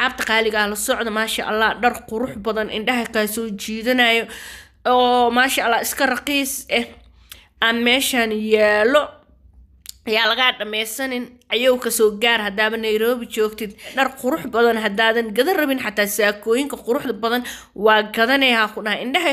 asxaabta qaaliga ah la socda maasha allah dhar qurux badan indhaha kaa soo jiidanayo oo maasha allah iska raqiis ah aan meeshan yaalo ayaa lagaa dhammaysanin ayuu kasoo gaar haddaaba nairobi joogtid dhar qurux badan haddaadan gadan rabin xataa saakooyinka quruxda badan waa gadanee haa ku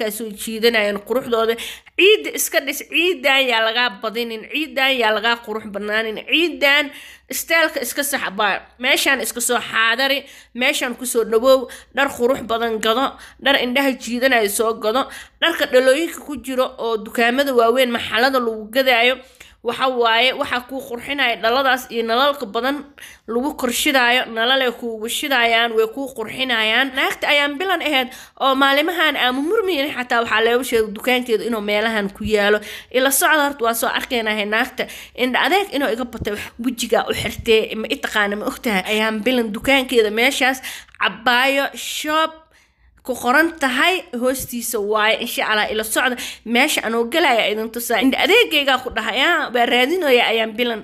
kaasoo jiidanayaan quruxdooda ciidda iska dhis ciidan yaa lagaa badinin ciidan yaa lagaa qurux badnaanin ciidan isteelka iska saxbaa meeshaan iska soo xaadari meeshaan kusoo dhawow dhar qurux badan gado dhar indhaha jiidanaya soo gado dharka dhalooyinka ku jiro oo dukaamada waaweyn maxalada lagu gadaayo waxa waaye waxaa kuu qurxinaya dhaladaas iyo nalalka badan lagu korshidaayo nalalay kuugu shidayaan way kuu qurxinayaan naagta ayaan bilan ahayd oo maalimahan aama murmiyin xataa waxaa leegu sheega dukaankeedu inuu meelahan ku yaalo ila socda horta waa soo arkaynahay naagta indha adeeg inuu iga batay wejigaa u xirtee ma itaqaana ma ogtahay ayaan bilan dukaankeeda meeshaas cabaayo shoob ku qoran tahay hoostiisa waaye insha allah ila socda meesha anoo galaya idin tusaa adeegaygaa ku dhahay baa ah, raadinaya ayaan bilan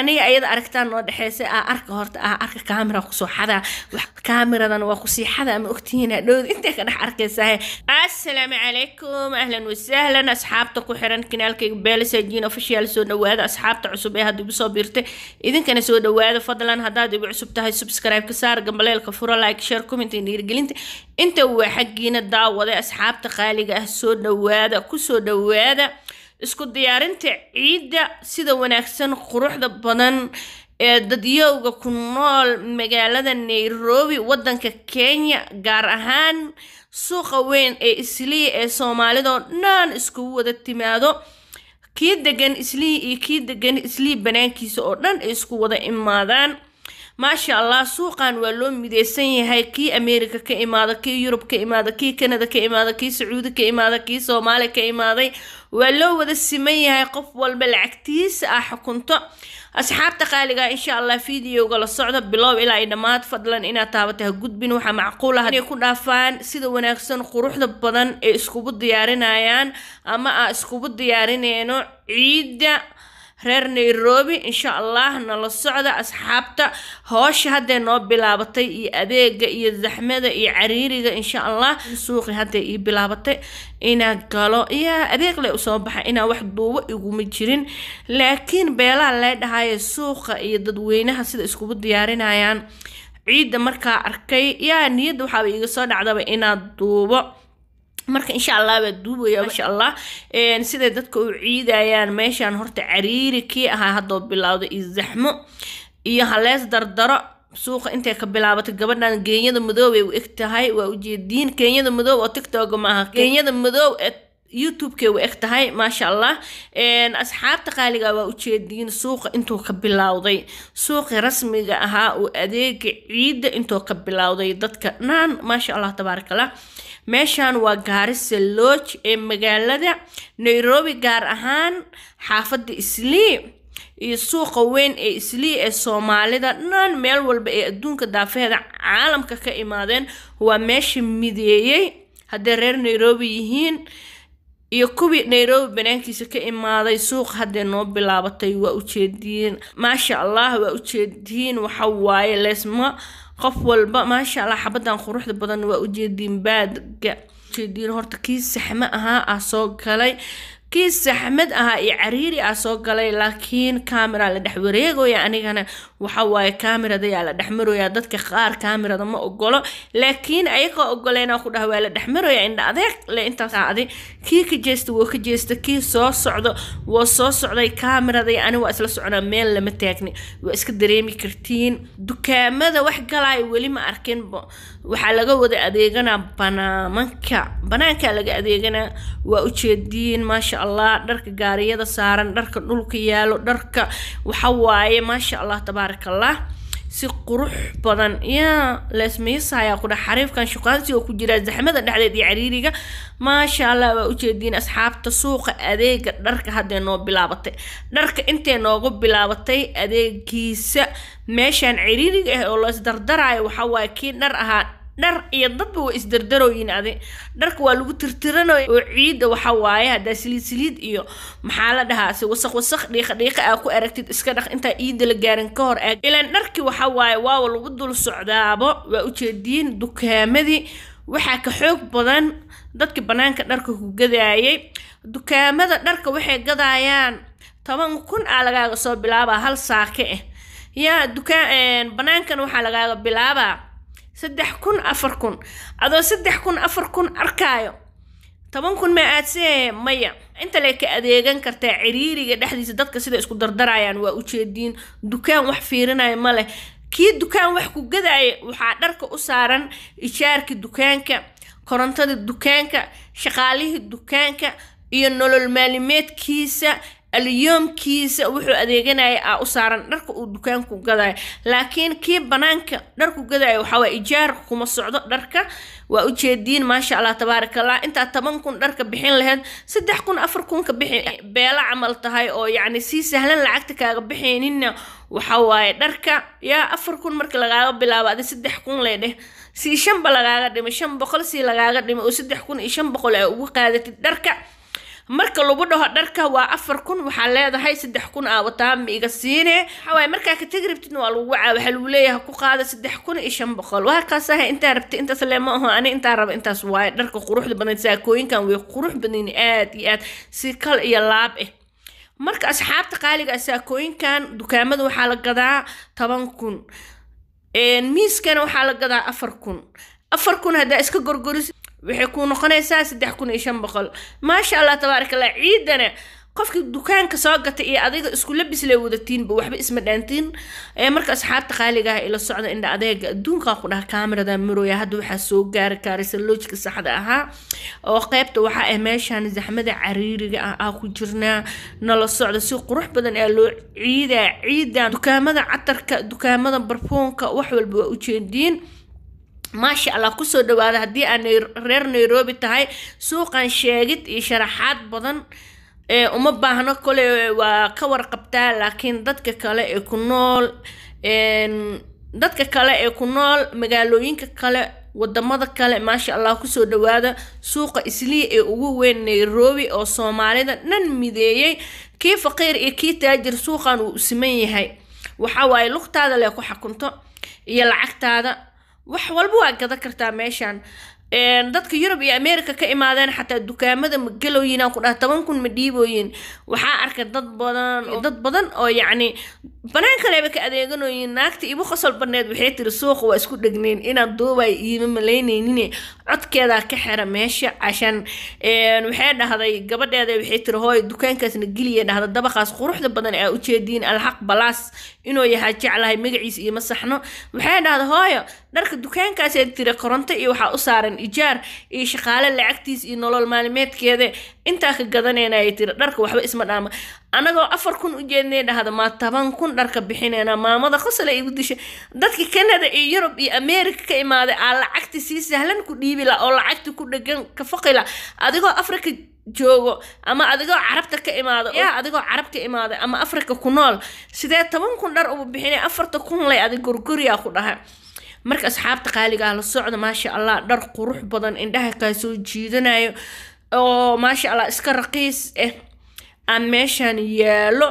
aniga ayada aragtaa noo dhexeysa a ah, arka horta ah arka kaamira kusoo xadaa kaamiradan waa kusiixada ama ogtihiin hadhowd intay ka dhex arkaysaa asalaamu calaykum ahlan wasahlan asxaabta ku xiran kanaalkayga beelisajiin ofishiyaal soo dhawaada asxaabta cusub ee hadda igu biirtay idinkana soo dhawaada fadlan haddaad igu cusub tahay subscribe ka saar gambaleelka furo like share comment dhiirgelinta inta waa xaggiina daawaday asxaabta qaaliga ah soo dhawaada kusoo dhawaada isku diyaarinta ciidda sida wanaagsan quruxda badan ee dadyowga ku nool magaalada nairobi waddanka kenya gaar ahaan suuqa weyn ee islii ee soomaalida oo dhan iskugu wada timaado kii degan islii iyo kii degan islii banaankiisa oo dhan ay isku wada imaadaan maasha allah suuqan waa loo mideysan yahay kii ameerika ka imaada kii yurub ka imaada kii kanada ka imaada kii sacuudi ka imaada kii soomaali ka imaaday waa loo wada siman yahay qof walba lacagtiisa ah xukunto asxaabta qaaliga insha allah videoga la socda bilow ilaa ay dhammaad fadlan inaad taabato ha gudbin waxaa macquul ah inay ku dhaafaan sida wanaagsan quruxda badan ay iskugu diyaarinayaan ama aan iskugu diyaarineyno ciidda reer nairobi insha allah nala socda asxaabta hoosha hadday noo bilaabatay iyo adeega iyo zaxmada iyo cariiriga insha allah suuqi hadday ii bilaabatay inaa galo iyaa adeeg le usoo baxa inaa wax duubo iguma jirin laakiin beelaha lee dhahaaye suuqa iyo dadweynaha sida iskugu diyaarinayaan ciidda markaa arkay yaa niyadda waxaaba iiga soo dhacdaba inaa duubo marka insha allah baa duubaya masha allah siday dadka u ciidayaan meeshan horta cariiri kii ahaa haddoo bilowda iyo zaxmo iyo halees dardaro suuqa intay ka bilaabatay gabadhan genyada madoobay u eg tahay waa ujeediin kenyada madoob oo tictoga maaha kenyada madoob ee youtube u eg tahay maasha allah asxaabta qaaliga waa ujeediin suuqa intuu ka bilowday suuqi rasmiga ahaa uu adeega ciidda intuu ka bilowday dadka naan maasha allah tabaarakallah meeshan waa gaarise lodge ee magaalada nairobi gaar ahaan xaafadda islii iyo suuqa weyn ee islii ee soomaalida dhan meel walba ee adduunka daafaheeda caalamka ka imaadeen waa meesha mideeyey hadday reer nairobi yihiin iyo kuwii nairobi banaankiisa ka imaaday suuq hadday noo bilaabatay waa ujeediyiin maasha allah waa ujeediyiin waxa waaye leesma qof walba maasha allah xabadan quruxda badan waa ujeediin baadga ujeediin horta kii saxme ahaa ah soo galay kii saxmad ahaa iyo cariiri ah soo galay laakiin kaamera la dhex wareegooya anigana waxawaaye kaamirad ayaa la dhexmarooya dadka qaar kaamirada ma ogolo laakiin ayagoo ogoleena ku dhaha waa la dhexmarooya indha adeeg le intaas adi kii ka jeesta woo ka jeesta kii soo socdo waa soo socday kaamiraday ani waa isla soconaa meel lama taagni waa iska dareemi kartiin dukaamada wax galaayo weli ma arkin waxaa laga wada adeeganaa banaamanka banaankaa laga adeeganaa waa ujeediin maasha allah dharka gaariyada saaran dharka dhulka yaalo dharka waxawaaye maasha allah tabaarak allah si qurux badan yaa leesmaysayaa kudha xariifkan shuqaansiga ku jiraa zaxmada dhexdeed iyo cariiriga maasha allah waa ujeediin asxaabta suuqa adeega dharka haddee noo bilaabatay dharka intee noogu bilaabatay adeegiisa meeshaan ciriiriga ah oo laisdardarayo waxawaaye kii dhar ahaa dhar iyo dadba waa isdardaroyin adi dharka waa lagu tirtiranay oo ciidda waxa waaye haddaa saliid saliid iyo maxaa la dhahaase wasaq wasaq dhiiqa dhiiqa aa ku aragtid iska dhaq intaa ciidda la gaarin ka hor aag ilaan dharkii waxa waaye waawa lagu dul socdaabo waa ujeediin dukaamadii waxaa ka xoog badan dadkii bannaanka dharka ku gadaayay dukaamada dharka waxay gadaayaan toban kun aa lagaaga soo bilaabaa hal saake ah yaa dukaa bannaankana waxaa lagaaga bilaabaa saddex kun afar kun adoo saddex kun afar kun arkaayo toban kun ma aadsee maya inta le ka adeegan kartaa ciriiriga dhexdiisa dadka sida isku dardarayaan waa ujeediin dukaan wax fiirinaya ma leh kii dukaan wax ku gadaaya waxaa dharka u saaran ijaarkii dukaanka korontada dukaanka shaqaalihii dukaanka iyo nolol maalimeedkiisa alyoomkiisa wuxuu adeeganaya aa u saaran dharka uu dukaanku gadaayo laakiin kii banaanka dharku gadaayo waxaawaa ijaar kuma socdo dharka waa ujeediin maasha allah tabaarak allah intaad toban kun dharka bixin laheyd saddex kun afar kunka bixi beelo camal tahay oo yacni si sahlan lacagta kaaga bixaynina waxa waaye dharka yaa afar kun marka lagaaga bilaabo adi saddex kun lay dheh sii shanba lagaaga dhimo shan boqol sii lagaaga dhimo oo saddex kun iyo shan boqol ay ugu qaadatid dharka marka lagu dhaho dharka waa afar kun waxaa leedahay saddex kun aa wataa siine waxawaaye markaa ka tegi waa lagu wacaa waxaa lagu leeyahay ku qaada saddex kun iyo shan boqol waa intaa rabti ah, intaas lee aho ani intaa raba intaas waaye dharka quruxda badan saakooyinkan way qurux badan aad iyo aad si kal iyo laab ah marka asxaabta qaaliga ah, saakooyinkan dukaamada waxaa la gadaa toban kun miiskana waxaa la gadaa afar kun afar kun haddaa iska gorgoris waxay kuu noqonaysaa saddex kun iyo shan boqol maasha allah tabaarak allah ciidana qofka dukaanka soo gatay iyo adiga isku labis wadatiinba waxba isma dhaantiin marka asxaabta qaaligaah ila socda indha adeega adduunkaa ku dhaha kaamirada marooya hadda waxaa soo gaari kaaraysa loojka saxda ahaa oo qeybta waxaa ah meeshaan zaxmada cariiriga ah aa ku jirnaa nala socda si qurux badan aa loo ciidaa ciidan dukaamada catarka dukaamada barfoonka wax walba waa ujeediin maasha allah kusoo dhawaada haddii aan reer nairobi tahay suuqan sheegid iyo sharaxaad badan ee uma baahno kole waa ka warqabtaa laakiin dadka kale ee ku nool dadka kale ee ku nool magaalooyinka kale wadamada kale maasha allah kusoo dhawaada suuqa islii ee ugu weyn nairobi oo soomaalida dhan mideeyey kii faqiir iyo kii taajir suuqan uu u siman yahay waxawaaye lugtaada leh ku xakunto iyo lacagtaada wax walba waa gada kartaa meeshan dadka yurub iyo america ka imaadeen xataa dukaamada ma gelooyin ku dhaha toban kun ma dhiibooyin waxaa arka dad badan dad badan oo yacni banaan kaleba ka adeeganooyin naagta ibu qosol baneed waxay tiri suuqa waa isku dhegneen inaad duubaay iima malayneynin codkeedaa ka xira meesha cashan waxay dhahday gabadheeda waxay tiri hooy dukaankaasna geliya dhahda dabaqaas quruxda badan aa ujeediin alxaq balaas inuu yahaa jeclahay magaciis iima saxno waxay dhahda hooyo dharka dukaankaasee tiri koronto iyo waxaa u saaran ijaar iyo shaqaale lacagtiis iyo nolol maalmeedkeeda intaa ka gadaneyna ay tiri dharka waxba isma dhaama anagoo afar kun u jeednay dhahda maa toban kun dharka bixinayna maamada qosole igu dishay dadka canada iyo yurub iyo america ka imaaday aa lacagti sii sahlan ku dhiibila oo lacagti ku dhegan kafaqila adigoo africa joogo ama adigoo carabta ka imaada yaa adigoo carab ka imaaday ama africa ku nool sidee toban kun dhar uba bixinay afarta kun lay adig gorgoriyaa ku dhahay marka asxaabta qaaliga ah la socda maasha allah dhar qurux badan indhaha kaa jiidanayo oo maasha allah iska raqiis ah aan meeshaan yaalo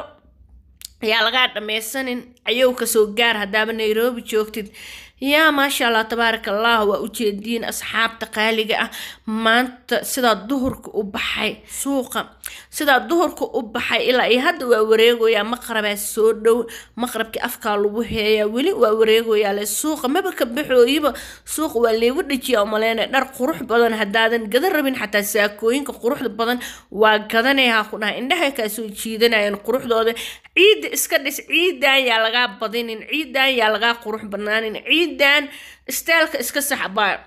ayaa lagaa dhamaysanin ayuu kasoo gaar haddaaba nairobi joogtid yaa maasha allah tabaaraka allah waa ujeediin asxaabta qaaliga ah maanta sidaa duhurka u baxay suuqa sidaa duhurka u baxay ilaa iyo hadda waa wareegoyaa maqrabaa soo dhow maqrabkii afkaa lagu heeyaa weli waa wareegoyaa le suuqa maba ka baxooyiba suuqa waa leegu dhajiyaa umaleyna dhar qurux badan haddaadan gadan rabin xataa saakooyinka quruxda badan waa gadanayaa ku dhaha indhahay kaa soo quruxdooda ciidda iska dhis ciidan yaa lagaa badinin ciidan yaa lagaa qurux banaanin ciid jiddan staalka iska sax baar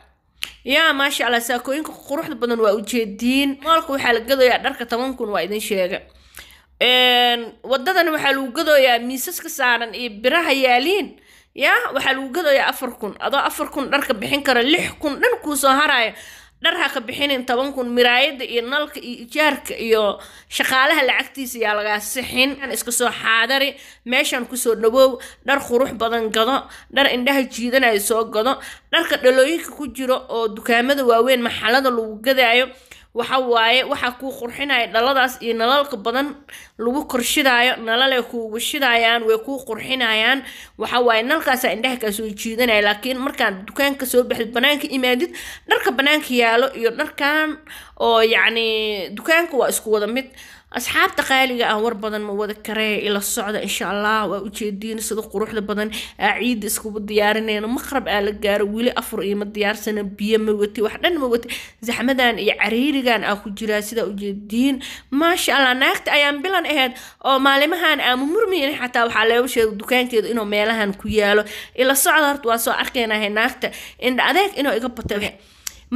yaa maasha allah saakooyinka quruxda badan waa ujeediin moolka waxaa la gadooyaa dharka toban kun waa idin sheega waddadan waxaa lagu gadooyaa miisaska saaran iyo biraha yaaliin yaa waxaa lagu gadooyaa afar kun adoo afar kun dharka bixin kara lix kun dhan kuusoo haraaya dhar ha ka bixinin toban kun miraayadda iyo nalka iyo ijaarka iyo shaqaalaha lacagtiisa yaa lagaa sixin iska soo xaadari meeshan kusoo dhawoow dhar qurux badan gado dhar indhaha jiidanaya soo gado dharka dhalooyinka ku jiro oo dukaamada waaweyn maxalada lagu gadaayo waxa waaye waxaa kuu qurxinaya dhaladaas iyo nalalka badan lagu korshidaayo nalale kuugu shidayaan way kuu qurxinayaan waxa waaye nalkaasaa indhaha kaa soo jiidanaya laakiin markaad dukaanka soo baxdid banaanka imaadid dharka banaanka yaalo iyo dharkan oo yacni dukaanka waa isku wada mid asxaabta qaaliga ah war badan ma wada karee ila socda insha allah waa ujeediin sida quruxda badan aa ciidda iskuba diyaarinayna maqrab aa la gaaro weli afur ioma diyaarsana biyo ma wati wax dhan ma wati zaxmadan iyo cariirigan aa ku jiraa sidaa ujeediin maasha allah naagta ayaan bilan ahayd oo maalimahan aama murmiyin xataa waxaa leeba sheega dukaankeedu inuu meelahan ku yaalo ila socda horta waa soo arkaynahay naagta indha adeeg inuu iga bata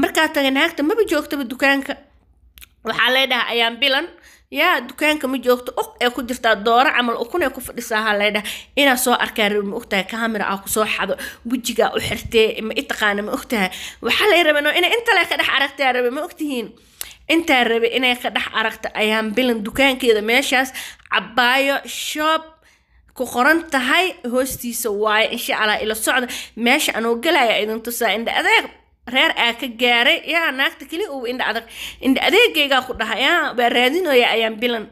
markaa tagay naagta maba joogtaba dukaanka waxaa leedhaha ayaan bilan yaa dukaanka ma joogto uq ee ku jirtaa dooro camal ukun ee ku fadhisaa ha inaa soo arkaan rabin ma ogtahay kaamira aa kusoo xado bujigaa u xirtee ma itaqaana ma ogtahay waxaa lay rabeen inay intale ka dhex aragtaa rabe ma ogtihiin intaa rabe inay ka dhex aragta ayaan bilan dukaankeeda meeshaas cabaayo shoob ku qoran tahay hoostiisa waaye insha allah ila socda meesha anuu galaya idin tusaa indha adeeg reer aa ka gaaray yaa naagta keli uu indha adag indha adeegaygaa ku dhaha yaa baa raadinooya ayaan bilan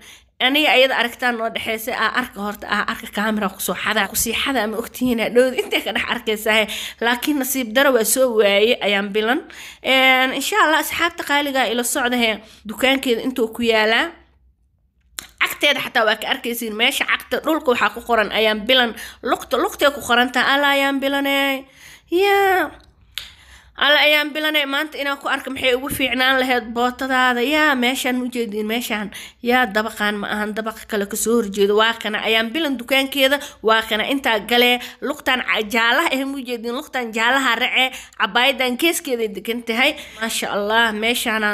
aniga ayada aragtaan noo dhexeysa aa arka horta aa arka kaamira kusoo xada kusii xada ama ogtihiin dhowd intay ka dhex arkaysaa laakiin nasiib daro waa soo waaye ayaan bilan insha allah asxaabta qaaligaa ila socdahe dukaankeeda intuu ku yaalaa cagteeda xataa waa ka arkaysiin meesha cagta dhulka waxaa ku qoran ayaan bilan luqta luqtee ku qorantaa ala ayaan bilanee yaa alle ayaan bilanay maanta inaan ku arka maxay ugu fiicnaan lahayd bootadaada yaa meeshaan ujeediin meeshaan yaa dabaqaan ma ahan dabaqa kale kasoo horjeedo waa ayaan bilan dukaankeeda waa intaa galee luqtan jaalaha ah eh, mujeediin luqtan jaalaha racee cabaayadan keeskeeday degan tahay maasha allah meeshaana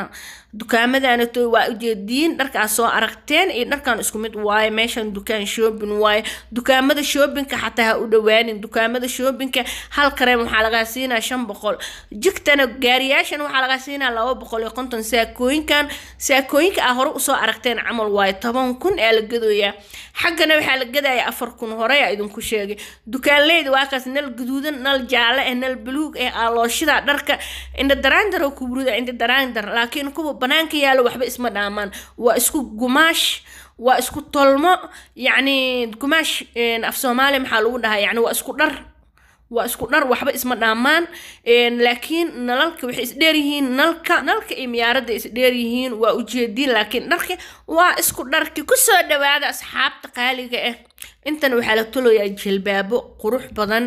dukaamadaanito waa ujeediyiin dharkaa soo aragteen iyo dharkan isku mid waaye meeshan dukaan shoobin waaye dukaamada shoobinka xataa ha u dhawaanin dukaamada shoobinka hal kareem waxaa lagaa siinaa shan boqol jigtana gaariyaashan waxaa lagaa siinaa laba boqol iyo konton saakooyinkan saakooyinka aa hore usoo aragteen camal waaye toban kun aa la gadoyaa xaggana waxaa la gadaya afar kun horey idinku sheegay dukaanleyda waa nal guduudan nal jaalle ah nal buluug ah aa looshidaa dharka indha daraandar oo indha daraandar laakiin kuwa banaanka yaalo waxba isma dhaamaan waa isku gumaash waa isku tolmo yacni gumaash af soomaaliya maxaa lagu dhahaa yani waa isku dhar waa isku dhar waxba isma dhaamaan laakiin nalalka waxay isdheeryihiin nalka nalka iyo miyaaradda isdheeryihiin waa ujeediin laakiin dharki waa isku dharki kusoo dhawaada asxaabta qaaliga ah intan waxaa la tolayaa jilbaabo qurux badan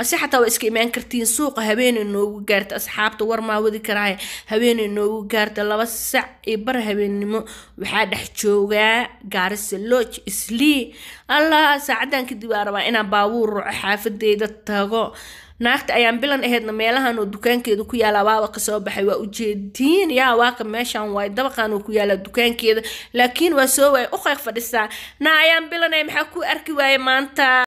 ase xataa waa iska imaan kartiin suuqa habeenay noogu gaarta asxaabta warmaa wadi karaaye habeenay noogu gaarta laba sac iyo bar habeennimo waxaa dhex joogaa gaarisa loj islii allah saacadan kadib aa rabaa inaan baabuur raco xaafadeeda tago naagta ayaan bilan ahaydna meelahan oo dukaankeeda ku yaala waaba kasoo baxay waa ujeediin yaa waaka meeshan waay dabaqan oo ku yaala dukaankeeda laakiin waa soo waay u qeyq fadhisaa naa ayaan bilanay maxaa ku arki waayay maanta